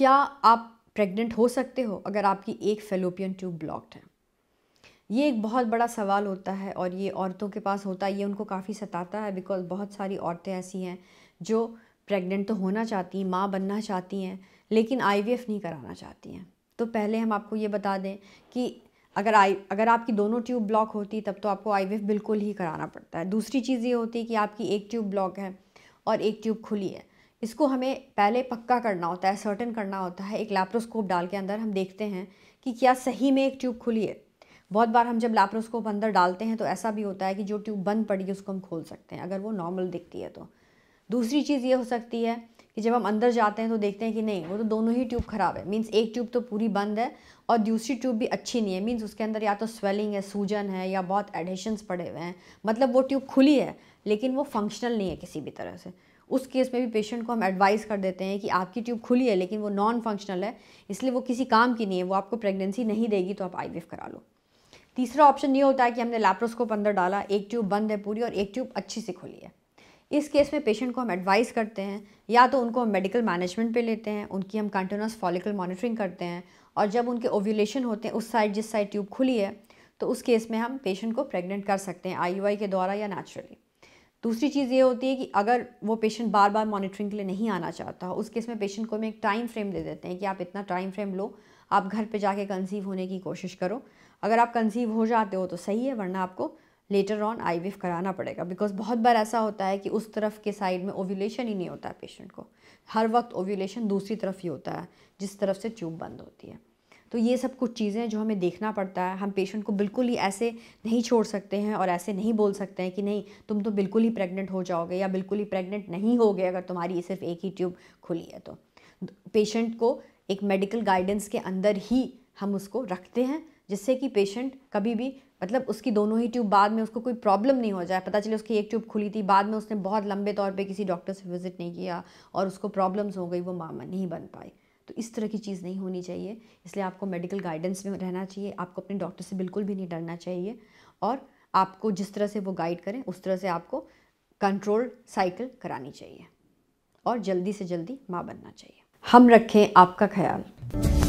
क्या आप प्रेग्नेंट हो सकते हो अगर आपकी एक फेलोपियन ट्यूब ब्लॉक्ड है ये एक बहुत बड़ा सवाल होता है और ये औरतों के पास होता है ये उनको काफ़ी सताता है बिकॉज बहुत सारी औरतें ऐसी हैं जो प्रेग्नेंट तो होना चाहती हैं माँ बनना चाहती हैं लेकिन आईवीएफ नहीं कराना चाहती हैं तो पहले हम आपको ये बता दें कि अगर आई अगर आपकी दोनों ट्यूब ब्लॉक होती तब तो आपको आई बिल्कुल ही कराना पड़ता है दूसरी चीज़ ये होती है कि आपकी एक ट्यूब ब्लॉक है और एक ट्यूब खुली है इसको हमें पहले पक्का करना होता है सर्टन करना होता है एक लैप्रोस्कोप डाल के अंदर हम देखते हैं कि क्या सही में एक ट्यूब खुली है बहुत बार हम जब लैप्रोस्कोप अंदर डालते हैं तो ऐसा भी होता है कि जो ट्यूब बंद पड़ी है उसको हम खोल सकते हैं अगर वो नॉर्मल दिखती है तो दूसरी चीज़ ये हो सकती है कि जब हम अंदर जाते हैं तो देखते हैं कि नहीं वो तो दोनों ही ट्यूब ख़राब है मीन्स एक ट्यूब तो पूरी बंद है और दूसरी ट्यूब भी अच्छी नहीं है मीन्स उसके अंदर या तो स्वेलिंग है सूजन है या बहुत एडिशन्स पड़े हुए हैं मतलब वो ट्यूब खुली है लेकिन वो फंक्शनल नहीं है किसी भी तरह से उस केस में भी पेशेंट को हम एडवाइस कर देते हैं कि आपकी ट्यूब खुली है लेकिन वो नॉन फंक्शनल है इसलिए वो किसी काम की नहीं है वो आपको प्रेगनेंसी नहीं देगी तो आप आई करा लो तीसरा ऑप्शन ये होता है कि हमने लैप्रोस्कोप अंदर डाला एक ट्यूब बंद है पूरी और एक ट्यूब अच्छी सी खुली है इस केस में पेशेंट को हम एडवाइस करते हैं या तो उनको हम मेडिकल मैनेजमेंट पे लेते हैं उनकी हम कंटिन्यूस फॉलिकल मॉनिटरिंग करते हैं और जब उनके ओव्यूलेशन होते हैं उस साइड जिस साइड ट्यूब खुली है तो उस केस में हम पेशेंट को प्रेग्नेंट कर सकते हैं आई के द्वारा या नेचुरली दूसरी चीज़ ये होती है कि अगर वो पेशेंट बार बार मॉनिटरिंग के लिए नहीं आना चाहता उस केस में पेशेंट को हम एक टाइम फ्रेम दे देते हैं कि आप इतना टाइम फ्रेम लो आप घर पे जाके कंसीव होने की कोशिश करो अगर आप कंसीव हो जाते हो तो सही है वरना आपको लेटर ऑन आई कराना पड़ेगा बिकॉज बहुत बार ऐसा होता है कि उस तरफ के साइड में ओव्यूलेशन ही नहीं होता है पेशेंट को हर वक्त ओव्यूलेशन दूसरी तरफ ही होता है जिस तरफ से ट्यूब बंद होती है तो ये सब कुछ चीज़ें जो हमें देखना पड़ता है हम पेशेंट को बिल्कुल ही ऐसे नहीं छोड़ सकते हैं और ऐसे नहीं बोल सकते हैं कि नहीं तुम तो बिल्कुल ही प्रेग्नेंट हो जाओगे या बिल्कुल ही प्रेग्नेंट नहीं हो गए अगर तुम्हारी सिर्फ एक ही ट्यूब खुली है तो पेशेंट को एक मेडिकल गाइडेंस के अंदर ही हम उसको रखते हैं जिससे कि पेशेंट कभी भी मतलब उसकी दोनों ही ट्यूब बाद में उसको कोई प्रॉब्लम नहीं हो जाए पता चले उसकी एक ट्यूब खुली थी बाद में उसने बहुत लंबे तौर पे किसी डॉक्टर से विज़िट नहीं किया और उसको प्रॉब्लम्स हो गई वो मामा नहीं बन पाई तो इस तरह की चीज़ नहीं होनी चाहिए इसलिए आपको मेडिकल गाइडेंस में रहना चाहिए आपको अपने डॉक्टर से बिल्कुल भी नहीं डरना चाहिए और आपको जिस तरह से वो गाइड करें उस तरह से आपको कंट्रोल साइकिल करानी चाहिए और जल्दी से जल्दी माँ बनना चाहिए हम रखें आपका ख्याल